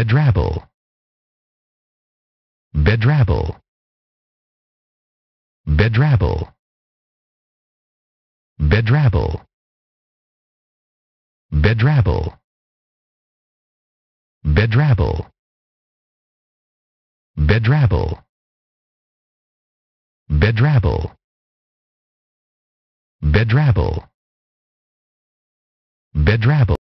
Bedrabble. Bedrabble. Bedrabble. Bedrabble. Bedrabble. Bedrabble. Bedrabble. Bedrabble. Bedrabble. Bedrabble.